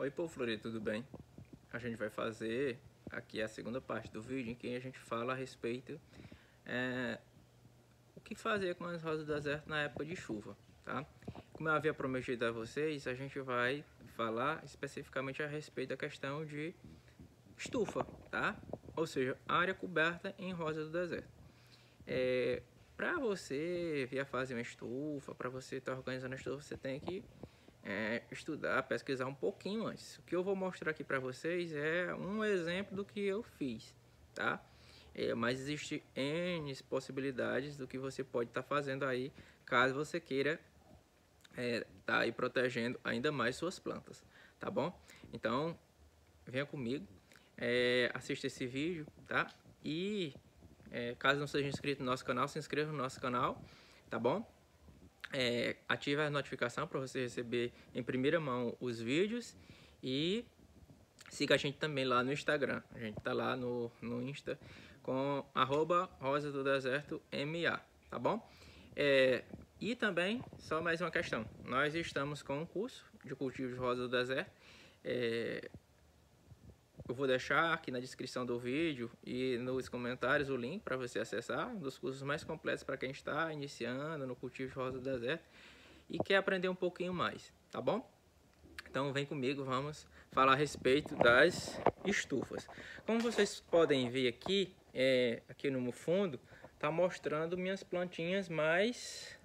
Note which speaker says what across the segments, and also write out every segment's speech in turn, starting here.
Speaker 1: Oi, povo Florido, tudo bem? A gente vai fazer aqui a segunda parte do vídeo em que a gente fala a respeito é, o que fazer com as rosas do deserto na época de chuva, tá? Como eu havia prometido a vocês, a gente vai falar especificamente a respeito da questão de estufa, tá? Ou seja, área coberta em rosa do deserto. É, para você vir a fazer uma estufa, para você estar tá organizando a estufa, você tem que é, estudar, pesquisar um pouquinho antes. O que eu vou mostrar aqui para vocês é um exemplo do que eu fiz, tá? É, mas existe N possibilidades do que você pode estar tá fazendo aí, caso você queira estar é, tá aí protegendo ainda mais suas plantas, tá bom? Então, venha comigo, é, assista esse vídeo, tá? E é, caso não seja inscrito no nosso canal, se inscreva no nosso canal, tá bom? é, ative a notificação para você receber em primeira mão os vídeos e siga a gente também lá no Instagram. A gente tá lá no, no Insta com arroba rosa do deserto MA, tá bom? É, e também, só mais uma questão, nós estamos com um curso de cultivo de rosa do deserto. É, eu vou deixar aqui na descrição do vídeo e nos comentários o link para você acessar, um dos cursos mais completos para quem está iniciando no cultivo de rosa do deserto e quer aprender um pouquinho mais, tá bom? Então vem comigo, vamos falar a respeito das estufas. Como vocês podem ver aqui, é, aqui no fundo, tá mostrando minhas plantinhas mais,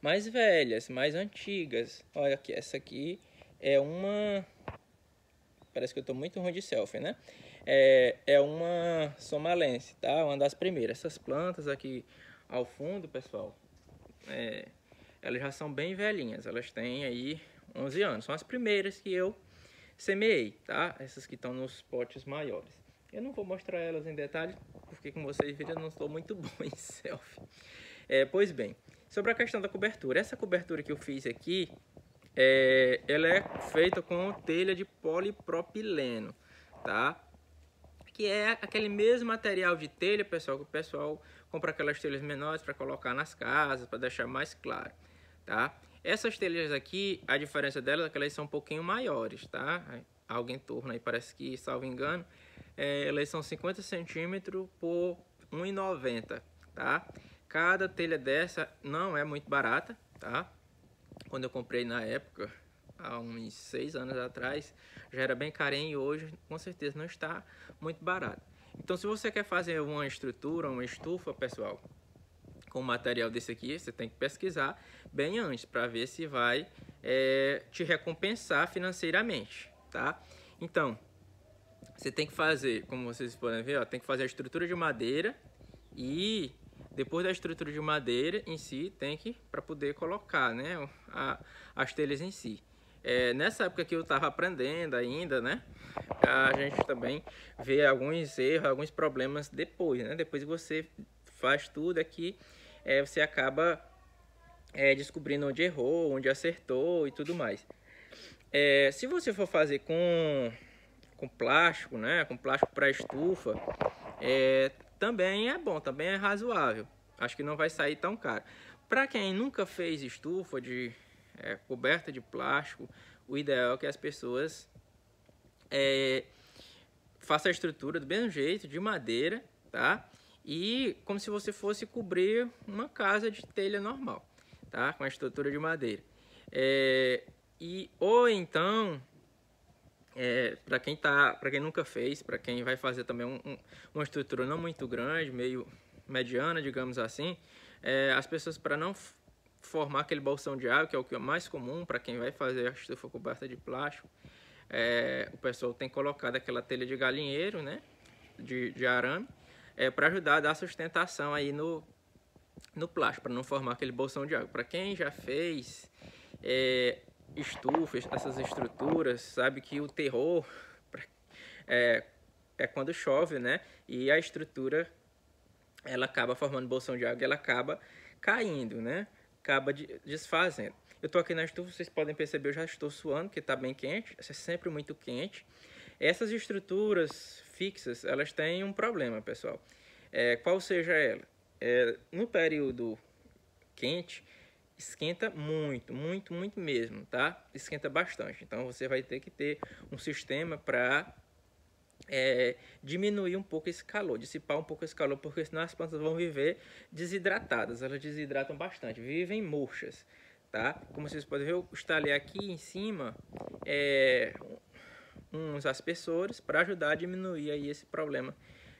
Speaker 1: mais velhas, mais antigas. Olha aqui, essa aqui é uma parece que eu estou muito ruim de selfie, né? É, é uma somalense, tá? Uma das primeiras. Essas plantas aqui ao fundo, pessoal, é, elas já são bem velhinhas. Elas têm aí 11 anos. São as primeiras que eu semeei, tá? Essas que estão nos potes maiores. Eu não vou mostrar elas em detalhe, porque como vocês viram, eu não estou muito bom em selfie. É, pois bem, sobre a questão da cobertura. Essa cobertura que eu fiz aqui, é, ela é feita com telha de polipropileno, tá? Que é aquele mesmo material de telha, pessoal, que o pessoal compra aquelas telhas menores para colocar nas casas, para deixar mais claro, tá? Essas telhas aqui, a diferença delas é que elas são um pouquinho maiores, tá? Alguém torna torno aí, parece que, salvo engano, é, elas são 50 centímetros por 1,90, tá? Cada telha dessa não é muito barata, tá? quando eu comprei na época, há uns seis anos atrás, já era bem carinho e hoje com certeza não está muito barato. Então se você quer fazer uma estrutura, uma estufa, pessoal, com material desse aqui, você tem que pesquisar bem antes para ver se vai é, te recompensar financeiramente, tá? Então, você tem que fazer, como vocês podem ver, ó, tem que fazer a estrutura de madeira e depois da estrutura de madeira em si, tem que para poder colocar, né, a, as telhas em si. É, nessa época que eu estava aprendendo ainda, né, a gente também vê alguns erros, alguns problemas depois, né? Depois que você faz tudo aqui, é, você acaba é, descobrindo onde errou, onde acertou e tudo mais. É, se você for fazer com, com plástico, né, com plástico para estufa, é, também é bom, também é razoável. Acho que não vai sair tão caro. Para quem nunca fez estufa de é, coberta de plástico, o ideal é que as pessoas é, façam a estrutura do mesmo jeito, de madeira, tá? E como se você fosse cobrir uma casa de telha normal, tá? Com a estrutura de madeira. É, e, ou então é, para quem tá, para quem nunca fez, para quem vai fazer também um, um, uma estrutura não muito grande, meio mediana, digamos assim, é, as pessoas para não formar aquele bolsão de água, que é o que é mais comum para quem vai fazer a estufa coberta de plástico, é, o pessoal tem colocado aquela telha de galinheiro, né, de, de arame, é, para ajudar a dar sustentação aí no, no plástico, para não formar aquele bolsão de água. Para quem já fez, é, estufas, essas estruturas, sabe que o terror é, é quando chove, né? E a estrutura ela acaba formando bolsão de água, ela acaba caindo, né? Acaba de, desfazendo. Eu estou aqui na estufa, vocês podem perceber, eu já estou suando, que está bem quente, é sempre muito quente. Essas estruturas fixas, elas têm um problema, pessoal. É, qual seja ela? É, no período quente, esquenta muito, muito, muito mesmo, tá? Esquenta bastante. Então você vai ter que ter um sistema para é, diminuir um pouco esse calor, dissipar um pouco esse calor, porque senão as plantas vão viver desidratadas. Elas desidratam bastante, vivem murchas, tá? Como vocês podem ver, eu instalei aqui em cima é, uns aspersores para ajudar a diminuir aí esse problema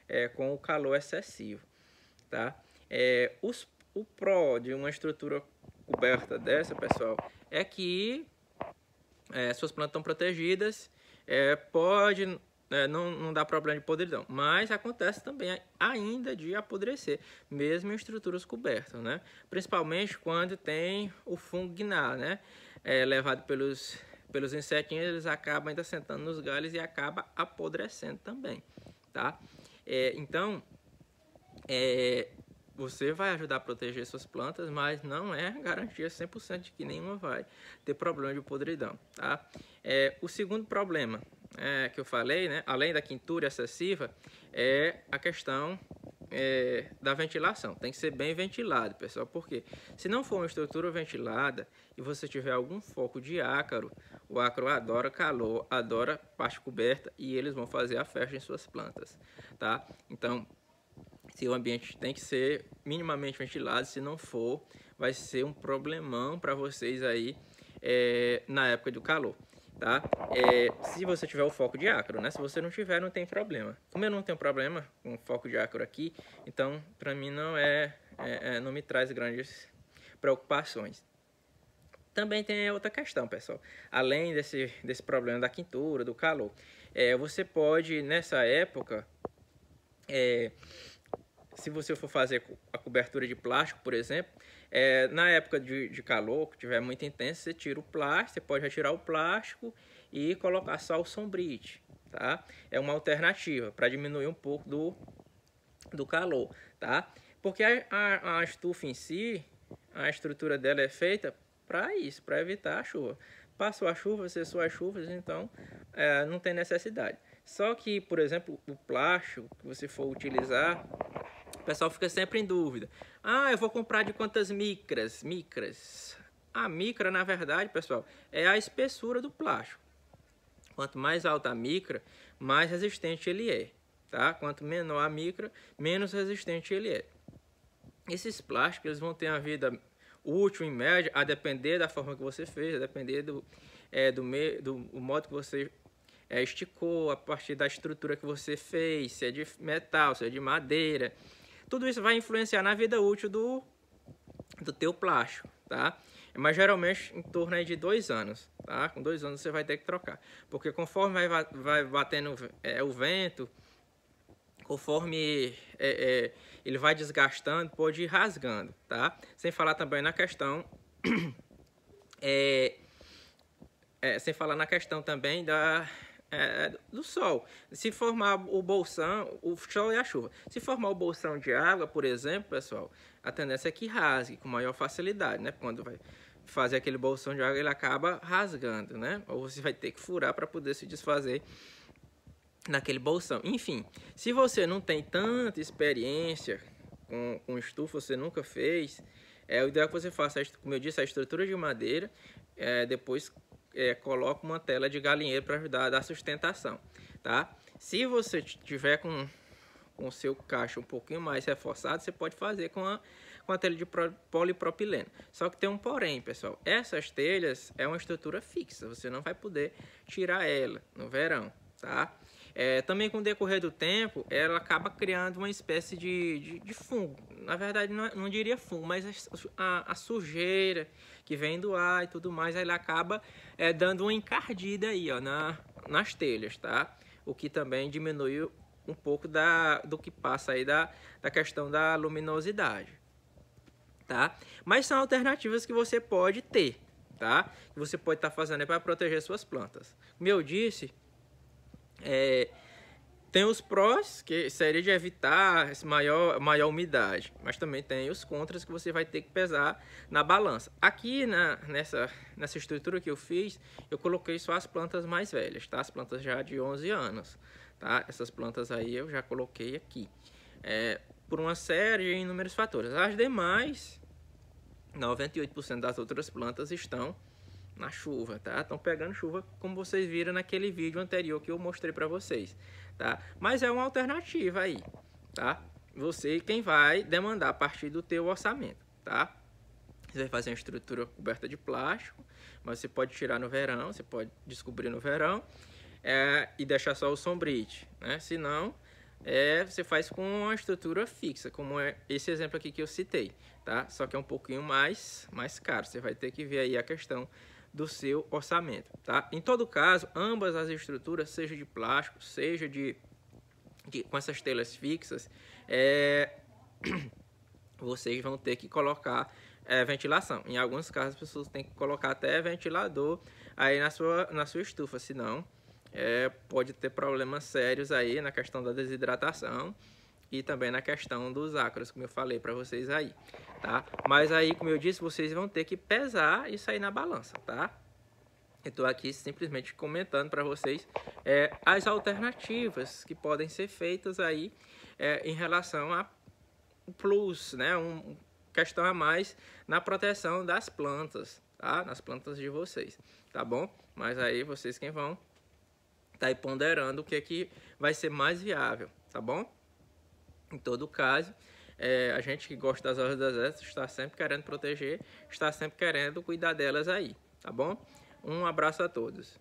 Speaker 1: é, com o calor excessivo, tá? É, os, o pró de uma estrutura coberta dessa, pessoal, é que é, suas plantas estão protegidas, é, pode é, não, não dá problema de podridão, mas acontece também ainda de apodrecer, mesmo em estruturas cobertas, né? Principalmente quando tem o fungo né? É, levado pelos, pelos insetinhos, eles acabam ainda sentando nos galhos e acaba apodrecendo também, tá? É, então, é, você vai ajudar a proteger suas plantas, mas não é garantia 100% de que nenhuma vai ter problema de podridão, tá? É, o segundo problema é, que eu falei, né, além da quintura excessiva, é a questão é, da ventilação. Tem que ser bem ventilado, pessoal, porque se não for uma estrutura ventilada e você tiver algum foco de ácaro, o ácaro adora calor, adora parte coberta e eles vão fazer a festa em suas plantas, tá? Então, se o ambiente tem que ser minimamente ventilado, se não for, vai ser um problemão para vocês aí é, na época do calor. Tá? É, se você tiver o foco de acro, né? Se você não tiver, não tem problema. Como eu não tenho problema com foco de acro aqui, então para mim não é, é, é, não me traz grandes preocupações. Também tem outra questão, pessoal. Além desse, desse problema da quintura, do calor, é, você pode nessa época é, se você for fazer a cobertura de plástico, por exemplo, é, na época de, de, calor, que tiver muito intenso, você tira o plástico, você pode retirar o plástico e colocar só o sombrite, tá? É uma alternativa para diminuir um pouco do, do calor, tá? Porque a, a, a estufa em si, a estrutura dela é feita para isso, para evitar a chuva. Passou a chuva, cessou as chuvas, então é, não tem necessidade. Só que, por exemplo, o plástico que você for utilizar, o pessoal fica sempre em dúvida. Ah, eu vou comprar de quantas micras? Micras. A micra, na verdade, pessoal, é a espessura do plástico. Quanto mais alta a micra, mais resistente ele é. Tá? Quanto menor a micra, menos resistente ele é. Esses plásticos eles vão ter uma vida útil em média, a depender da forma que você fez, a depender do, é, do, me, do modo que você é, esticou, a partir da estrutura que você fez, se é de metal, se é de madeira, tudo isso vai influenciar na vida útil do, do teu plástico, tá? Mas geralmente em torno aí de dois anos, tá? Com dois anos você vai ter que trocar. Porque conforme vai, vai batendo é, o vento, conforme é, é, ele vai desgastando, pode ir rasgando, tá? Sem falar também na questão... É, é, sem falar na questão também da, é, do sol. Se formar o bolsão, o sol e a chuva. Se formar o bolsão de água, por exemplo, pessoal, a tendência é que rasgue com maior facilidade, né? Quando vai fazer aquele bolsão de água, ele acaba rasgando, né? Ou você vai ter que furar para poder se desfazer naquele bolsão. Enfim, se você não tem tanta experiência com, com estufa, você nunca fez, é, o ideal é que você faça, como eu disse, a estrutura de madeira, é, depois é, coloca uma tela de galinheiro para ajudar a dar sustentação, tá? Se você tiver com o seu caixa um pouquinho mais reforçado, você pode fazer com a, com a telha de polipropileno. Só que tem um porém, pessoal. Essas telhas é uma estrutura fixa, você não vai poder tirar ela no verão, tá? É, também com o decorrer do tempo, ela acaba criando uma espécie de, de, de fungo. Na verdade, não, é, não, diria fungo, mas a, a, sujeira que vem do ar e tudo mais, ela acaba é, dando uma encardida aí, ó, na, nas telhas, tá? O que também diminui um pouco da, do que passa aí da, da questão da luminosidade, tá? Mas são alternativas que você pode ter, tá? Que você pode estar tá fazendo para proteger suas plantas. Como eu disse, é, tem os prós, que seria de evitar maior, maior umidade, mas também tem os contras que você vai ter que pesar na balança. Aqui na, nessa, nessa estrutura que eu fiz, eu coloquei só as plantas mais velhas, tá? As plantas já de 11 anos, tá? Essas plantas aí eu já coloquei aqui. É, por uma série de inúmeros fatores. As demais, 98% das outras plantas estão na chuva, tá? Estão pegando chuva, como vocês viram naquele vídeo anterior que eu mostrei para vocês, tá? Mas é uma alternativa aí, tá? Você quem vai demandar a partir do teu orçamento, tá? Você vai fazer uma estrutura coberta de plástico, mas você pode tirar no verão, você pode descobrir no verão é, e deixar só o sombrite, né? Se não, é, você faz com uma estrutura fixa, como é esse exemplo aqui que eu citei, tá? Só que é um pouquinho mais, mais caro. Você vai ter que ver aí a questão do seu orçamento, tá? Em todo caso, ambas as estruturas, seja de plástico, seja de, de com essas telas fixas, é, vocês vão ter que colocar é, ventilação. Em alguns casos, as pessoas têm que colocar até ventilador aí na sua, na sua estufa, senão é, pode ter problemas sérios aí na questão da desidratação e também na questão dos ácaros, como eu falei para vocês aí, tá? Mas aí, como eu disse, vocês vão ter que pesar isso aí na balança, tá? Eu estou aqui simplesmente comentando para vocês é, as alternativas que podem ser feitas aí é, em relação a plus, né? Um questão a mais na proteção das plantas, tá? Nas plantas de vocês, tá bom? Mas aí vocês quem vão tá aí ponderando o que é que vai ser mais viável, tá bom? Em todo caso, é, a gente que gosta das horas das extras está sempre querendo proteger, está sempre querendo cuidar delas aí, tá bom? Um abraço a todos.